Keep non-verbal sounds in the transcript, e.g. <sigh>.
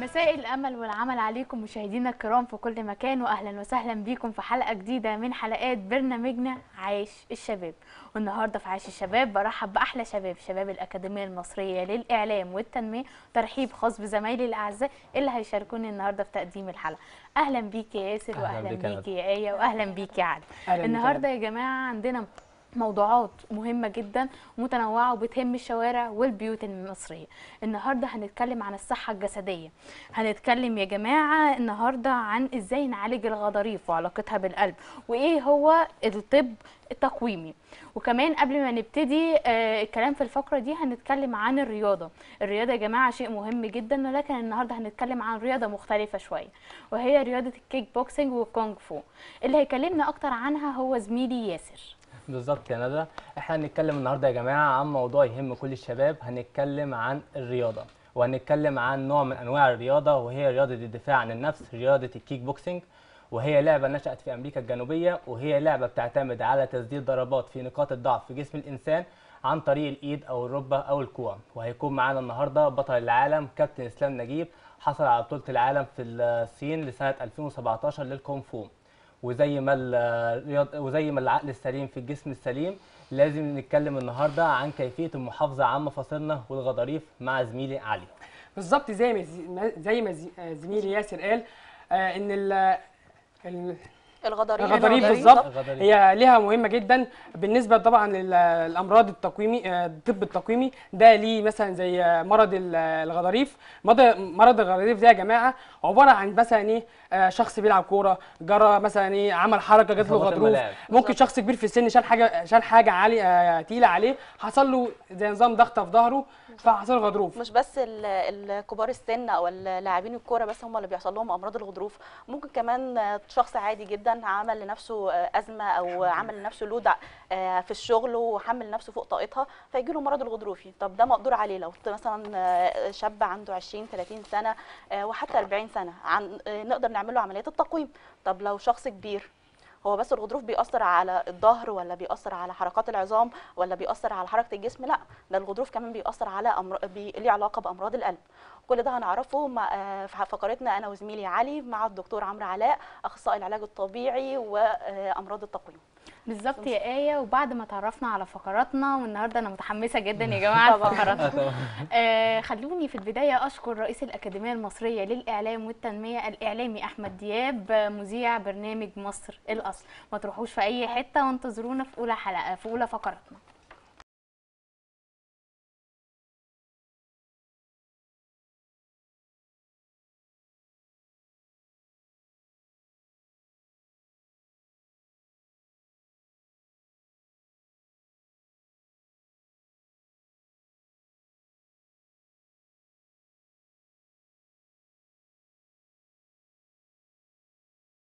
مساء الامل والعمل عليكم مشاهدينا الكرام في كل مكان واهلا وسهلا بيكم في حلقه جديده من حلقات برنامجنا عايش الشباب والنهارده في عايش الشباب برحب باحلى شباب شباب الاكاديميه المصريه للاعلام والتنميه ترحيب خاص بزمايلي الاعزاء اللي هيشاركوني النهارده في تقديم الحلقه اهلا بيك يا ياسر واهلا بيك يا ايه واهلا بيك يا عادل النهارده يا جماعه عندنا موضوعات مهمة جدا ومتنوعة وبتهم الشوارع والبيوت المصرية النهاردة هنتكلم عن الصحة الجسدية هنتكلم يا جماعة النهاردة عن ازاي نعالج الغضاريف وعلاقتها بالقلب وايه هو الطب التقويمي وكمان قبل ما نبتدي آه، الكلام في الفقره دي هنتكلم عن الرياضه الرياضه يا جماعه شيء مهم جدا ولكن النهارده هنتكلم عن رياضه مختلفه شويه وهي رياضه الكيك بوكسنج والكونغ فو اللي هيكلمنا اكتر عنها هو زميلي ياسر بالظبط يا ندى احنا هنتكلم النهارده يا جماعه عن موضوع يهم كل الشباب هنتكلم عن الرياضه وهنتكلم عن نوع من انواع الرياضه وهي رياضه الدفاع عن النفس رياضه الكيك بوكسنج وهي لعبه نشات في امريكا الجنوبيه وهي لعبه بتعتمد على تسديد ضربات في نقاط الضعف في جسم الانسان عن طريق الايد او الركبه او الكوع وهيكون معانا النهارده بطل العالم كابتن اسلام نجيب حصل على بطوله العالم في الصين لسنه 2017 للكونفو وزي ما وزي ما العقل السليم في الجسم السليم لازم نتكلم النهارده عن كيفيه المحافظه على مفاصلنا والغضاريف مع زميلي علي بالظبط زي ما زي ما آه، زميلي ياسر قال آه ان ال الغضاريف الغضاريف بالظبط هي ليها مهمه جدا بالنسبه طبعا للامراض التقويمي آه، الطب التقويمي ده ليه مثلا زي مرض الغضاريف مرض الغضاريف ده يا جماعه عباره عن مثلا ايه آه، شخص بيلعب كوره جرى مثلا ايه عمل حركه جات له غضروف ممكن شخص كبير في السن شال حاجه شال حاجه عاليه آه، تقيله عليه حصل له زي نظام ضغط في ظهره فحصل غضروف مش بس الكبار السن او اللاعبين الكوره بس هم اللي بيحصل لهم امراض الغضروف ممكن كمان شخص عادي جدا عمل لنفسه ازمه او عمل لنفسه لودع آه، في الشغل وحمل نفسه فوق طاقتها فيجي له مرض الغضروفي طب ده مقدور عليه لو مثلا آه، شاب عنده 20 30 سنه آه، وحتى 40 سنه عن نقدر نعمل له عمليات التقويم طب لو شخص كبير هو بس الغضروف بيأثر على الظهر ولا بيأثر على حركات العظام ولا بيأثر على حركه الجسم لا ده الغضروف كمان بيأثر على أمر... بي... ليه علاقه بامراض القلب كل ده هنعرفه مع... في فقرتنا انا وزميلي علي مع الدكتور عمرو علاء اخصائي العلاج الطبيعي وامراض التقويم بالظبط يا آية وبعد ما تعرفنا على فقراتنا والنهارده أنا متحمسة جدا يا <laughs> جماعة لفقراتنا <laughs> آه خلوني في البداية أشكر رئيس الأكاديمية المصرية للإعلام والتنمية الإعلامي أحمد دياب مذيع برنامج مصر الأصل ما تروحوش في أي أيوة. حتة وانتظرونا في أولى حلقة في أولى فقراتنا